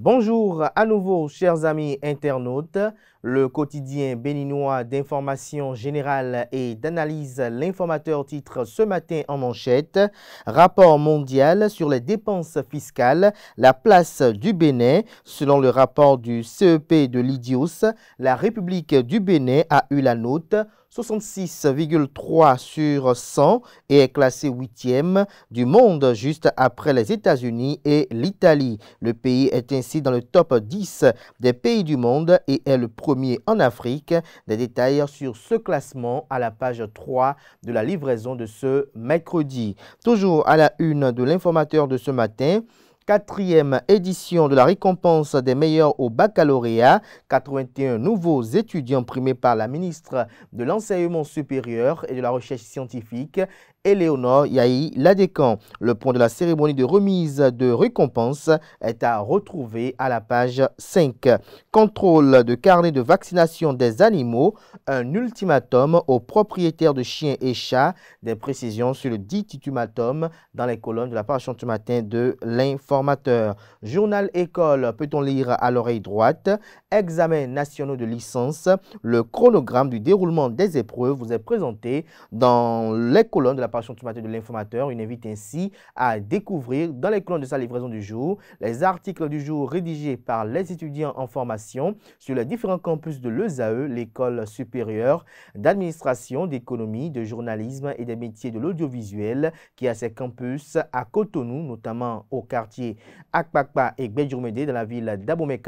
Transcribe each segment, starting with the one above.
Bonjour à nouveau, chers amis internautes. Le quotidien béninois d'information générale et d'analyse L'informateur titre ce matin en manchette Rapport mondial sur les dépenses fiscales, la place du Bénin. Selon le rapport du CEP de l'IDIOS, la République du Bénin a eu la note 66,3 sur 100 et est classé huitième du monde juste après les États-Unis et l'Italie. Le pays est ainsi dans le top 10 des pays du monde et est le premier en Afrique. Des détails sur ce classement à la page 3 de la livraison de ce mercredi. Toujours à la une de l'informateur de ce matin, quatrième édition de la récompense des meilleurs au baccalauréat. 81 nouveaux étudiants primés par la ministre de l'Enseignement supérieur et de la Recherche scientifique Éléonore Yahi décan. Le point de la cérémonie de remise de récompense est à retrouver à la page 5. Contrôle de carnet de vaccination des animaux, un ultimatum aux propriétaires de chiens et chats. Des précisions sur le dit ultimatum dans les colonnes de la page du matin de l'informateur. Journal École, peut-on lire à l'oreille droite examen nationaux de licence. Le chronogramme du déroulement des épreuves vous est présenté dans les colonnes de la l'apparition de l'informateur. une invite ainsi à découvrir dans les colonnes de sa livraison du jour les articles du jour rédigés par les étudiants en formation sur les différents campus de l'ESAE, l'école supérieure d'administration, d'économie, de journalisme et des métiers de l'audiovisuel qui a ses campus à Cotonou, notamment au quartier Akpakpa et Bedjoumede dans la ville dabomey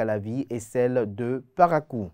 et celle de Parakou.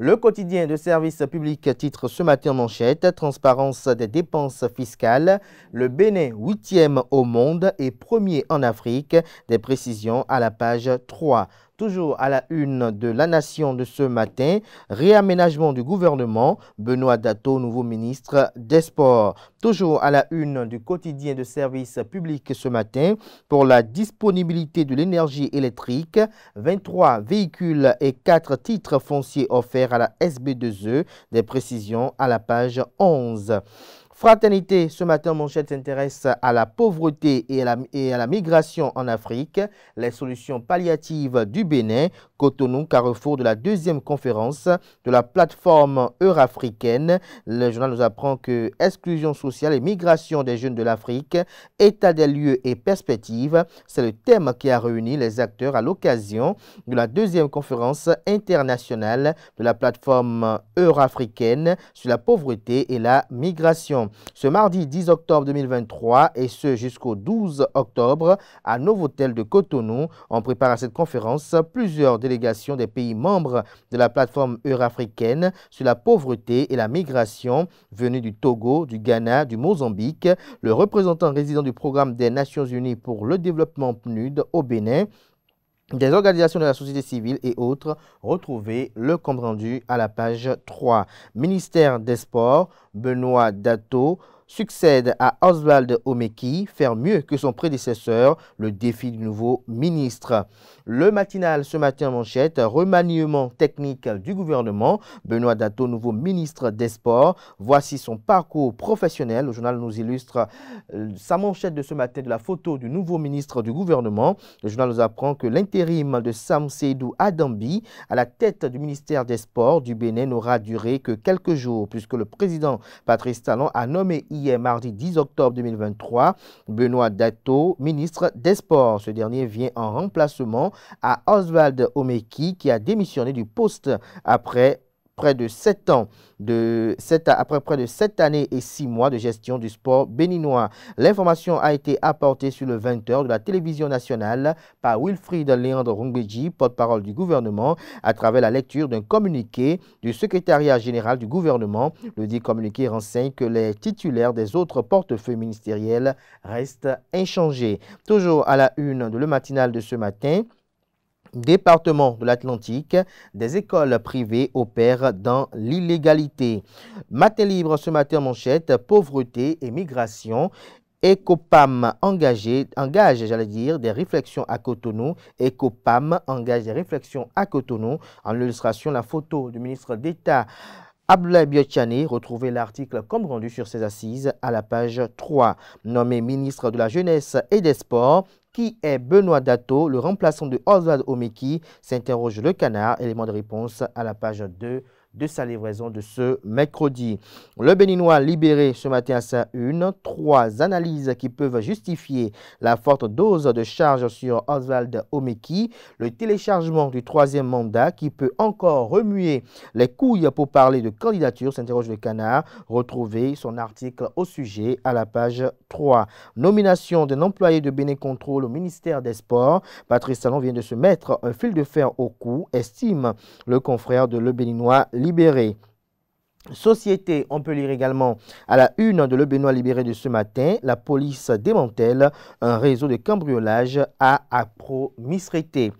Le quotidien de service public titre ce matin manchette Transparence des dépenses fiscales. Le Bénin, huitième au monde et premier en Afrique. Des précisions à la page 3. Toujours à la une de la nation de ce matin, réaménagement du gouvernement, Benoît Dato, nouveau ministre des Sports. Toujours à la une du quotidien de service public ce matin, pour la disponibilité de l'énergie électrique, 23 véhicules et 4 titres fonciers offerts à la SB2E. Des précisions à la page 11. Fraternité, ce matin, mon chef s'intéresse à la pauvreté et à la, migration en Afrique, les solutions palliatives du Bénin, Cotonou, carrefour de la deuxième conférence de la plateforme Africaine. Le journal nous apprend que exclusion sociale et migration des jeunes de l'Afrique, état des lieux et perspectives, c'est le thème qui a réuni les acteurs à l'occasion de la deuxième conférence internationale de la plateforme euro Africaine sur la pauvreté et la migration ce mardi 10 octobre 2023 et ce jusqu'au 12 octobre à Novotel de Cotonou. on prépare à cette conférence, plusieurs délégations des pays membres de la plateforme eurafricaine sur la pauvreté et la migration venues du Togo, du Ghana, du Mozambique, le représentant résident du programme des Nations Unies pour le développement PNUD au Bénin, des organisations de la société civile et autres. Retrouvez le compte rendu à la page 3. Ministère des Sports, Benoît Dato succède à Oswald Omeki, faire mieux que son prédécesseur, le défi du nouveau ministre. Le matinal ce matin manchette, remaniement technique du gouvernement, Benoît Dato, nouveau ministre des Sports. Voici son parcours professionnel. Le journal nous illustre euh, sa manchette de ce matin de la photo du nouveau ministre du gouvernement. Le journal nous apprend que l'intérim de Sam Seydou Adambi à la tête du ministère des Sports du Bénin n'aura duré que quelques jours puisque le président Patrice Talon a nommé hier mardi 10 octobre 2023 Benoît Dato, ministre des Sports. Ce dernier vient en remplacement à Oswald Omeki qui a démissionné du poste après près de sept ans, de après près de sept années et six mois de gestion du sport béninois. L'information a été apportée sur le 20h de la télévision nationale par Wilfried Léandre Rungbeji, porte-parole du gouvernement, à travers la lecture d'un communiqué du secrétariat général du gouvernement. Le dit communiqué renseigne que les titulaires des autres portefeuilles ministériels restent inchangés. Toujours à la une de le matinal de ce matin, département de l'Atlantique, des écoles privées opèrent dans l'illégalité. Matin libre ce matin manchette, pauvreté et migration. ECOPAM engage, j'allais dire, des réflexions à Cotonou. ECOPAM engage des réflexions à Cotonou. En illustration, la photo du ministre d'État Abdoulaye Biotchani, retrouvez l'article comme rendu sur ses assises à la page 3. Nommé ministre de la Jeunesse et des Sports, qui est Benoît Dato, le remplaçant de Oswald Omeki s'interroge le canard. Élément de réponse à la page 2 de sa livraison de ce mercredi. Le Béninois libéré ce matin à sa une, trois analyses qui peuvent justifier la forte dose de charge sur Oswald Omeki, le téléchargement du troisième mandat qui peut encore remuer les couilles pour parler de candidature, s'interroge le canard. Retrouvez son article au sujet à la page 3. Nomination d'un employé de Bénin Contrôle au ministère des Sports. Patrice Salon vient de se mettre un fil de fer au cou, estime le confrère de Le Béninois Libéré. Société, on peut lire également à la une de Le Benoît Libéré de ce matin, la police démantèle un réseau de cambriolage à promiscuité.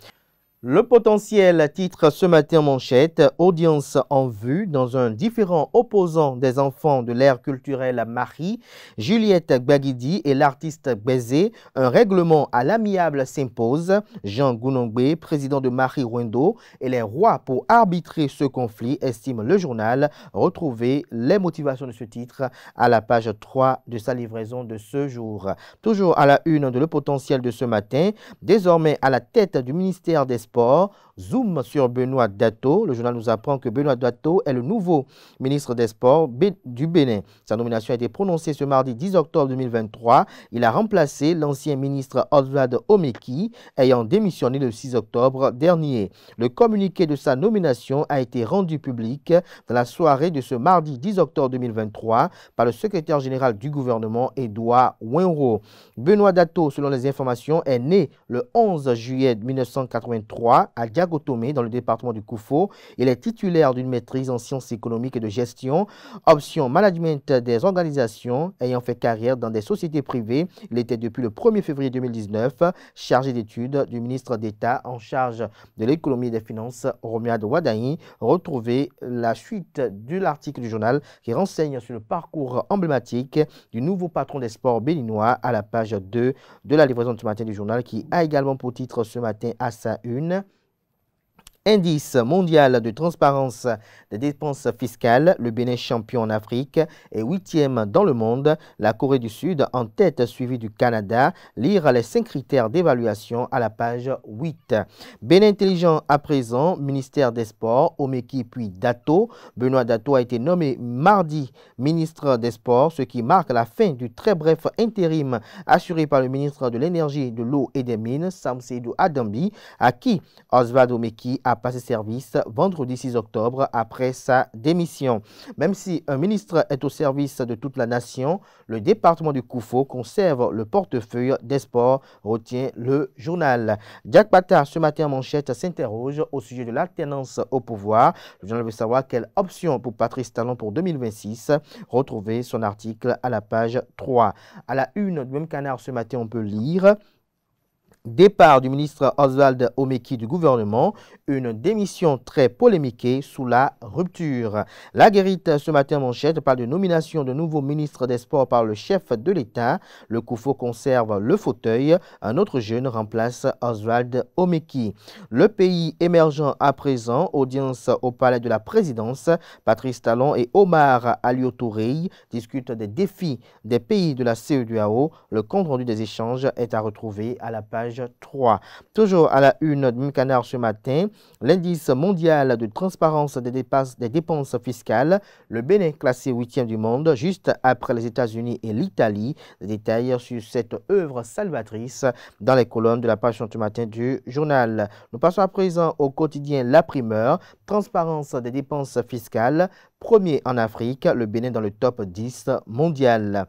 Le potentiel titre ce matin manchette, audience en vue dans un différent opposant des enfants de l'ère culturelle Marie, Juliette Baguidi et l'artiste Bézé, un règlement à l'amiable s'impose. Jean Gounongbe, président de Marie Rwendo, et les rois pour arbitrer ce conflit, estime le journal. Retrouvez les motivations de ce titre à la page 3 de sa livraison de ce jour. Toujours à la une de le potentiel de ce matin, désormais à la tête du ministère des Zoom sur Benoît Dato. Le journal nous apprend que Benoît Dato est le nouveau ministre des Sports du Bénin. Sa nomination a été prononcée ce mardi 10 octobre 2023. Il a remplacé l'ancien ministre Oswald Omeki, ayant démissionné le 6 octobre dernier. Le communiqué de sa nomination a été rendu public dans la soirée de ce mardi 10 octobre 2023 par le secrétaire général du gouvernement, Edouard Wenro. Benoît Dato, selon les informations, est né le 11 juillet 1983 à à Diagotomé, dans le département du Koufo. Il est titulaire d'une maîtrise en sciences économiques et de gestion, option management des organisations, ayant fait carrière dans des sociétés privées. Il était depuis le 1er février 2019 chargé d'études du ministre d'État en charge de l'économie et des finances, Romiade Wadaï. Retrouvez la suite de l'article du journal qui renseigne sur le parcours emblématique du nouveau patron des sports béninois à la page 2 de la livraison de ce matin du journal qui a également pour titre ce matin à sa une in Indice mondial de transparence des dépenses fiscales, le Bénin champion en Afrique et huitième dans le monde, la Corée du Sud en tête suivie du Canada. Lire les cinq critères d'évaluation à la page 8. Bénin intelligent à présent, ministère des Sports, Omeki puis Dato. Benoît Dato a été nommé mardi ministre des Sports, ce qui marque la fin du très bref intérim assuré par le ministre de l'Énergie, de l'Eau et des Mines, Samseidou Adambi, à qui Oswald Omeki a passé service vendredi 6 octobre après sa démission. Même si un ministre est au service de toute la nation, le département du Koufo conserve le portefeuille des sports, retient le journal. Jack Bata, ce matin en manchette, s'interroge au sujet de l'alternance au pouvoir. Le journal veut savoir quelle option pour Patrice Talon pour 2026. Retrouvez son article à la page 3. À la une du même canard ce matin, on peut lire Départ du ministre Oswald Omeki du gouvernement, une démission très polémiquée sous la rupture. La guérite ce matin manchette par de nomination de nouveau ministre des Sports par le chef de l'État. Le Koufo conserve le fauteuil. Un autre jeune remplace Oswald Omeki. Le pays émergent à présent, audience au palais de la présidence. Patrice Talon et Omar Aliotouré discutent des défis des pays de la CEDEAO. Le compte-rendu des échanges est à retrouver à la page 3. Toujours à la une de Canard ce matin, l'indice mondial de transparence des, dépenses, fiscales, le Bénin classé huitième du monde, juste après les États-Unis et l'Italie. Détails sur cette œuvre salvatrice dans les colonnes de la page ce matin du journal. Nous passons à présent au quotidien La Primeur, transparence des dépenses fiscales, premier en Afrique, le Bénin dans le top 10 mondial.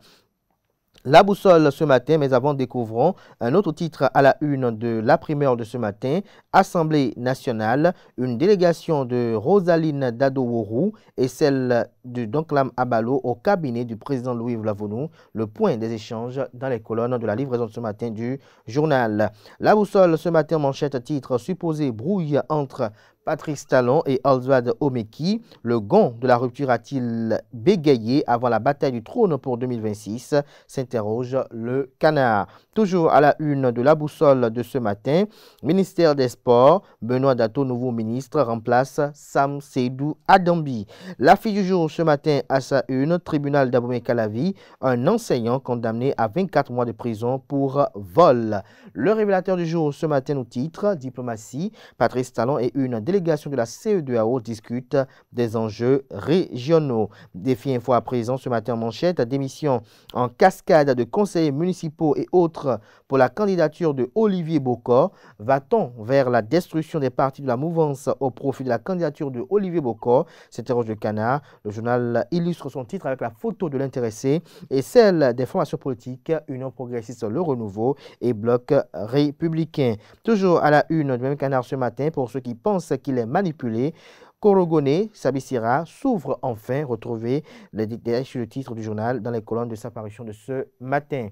La boussole ce matin, mais avant découvrons un autre titre à la une de la primeur de ce matin, Assemblée nationale, une délégation de Rosaline Dadowourou et celle de Donclam Abalo au cabinet du président Louis Vlavonou. le point des échanges dans les colonnes de la livraison de ce matin du journal. La boussole ce matin, manchette titre supposé brouille entre Patrice Talon et Oswald Omeki. Le gond de la rupture a-t-il bégayé avant la bataille du trône pour 2026 s'interroge le canard. Toujours à la une de la boussole de ce matin, ministère des Sports, Benoît Dato, nouveau ministre, remplace Sam Seydou Adambi. La fille du jour ce matin à sa une, tribunal d'Abomey-Calavi, un enseignant condamné à 24 mois de prison pour vol. Le révélateur du jour ce matin au titre, diplomatie, Patrice Talon et une délégation délégation de la CEDEAO discute des enjeux régionaux. Défi info à présent ce matin en manchette, démission en cascade de conseillers municipaux et autres pour la candidature de Olivier Bocor. Va-t-on vers la destruction des partis de la mouvance au profit de la candidature de Olivier Bocor S'interroge le canard. Le journal illustre son titre avec la photo de l'intéressé et celle des formations politiques Union progressiste Le Renouveau et Bloc républicain. Toujours à la une du même canard ce matin pour ceux qui pensent qu'il est manipulé. Korogone Sabissira s'ouvre enfin. Retrouvez les détails sur le titre du journal dans les colonnes de sa parution de ce matin.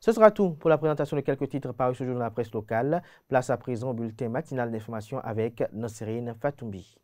Ce sera tout pour la présentation de quelques titres parus ce jour dans la presse locale. Place à présent au bulletin matinal d'information avec Nosserine Fatoumbi.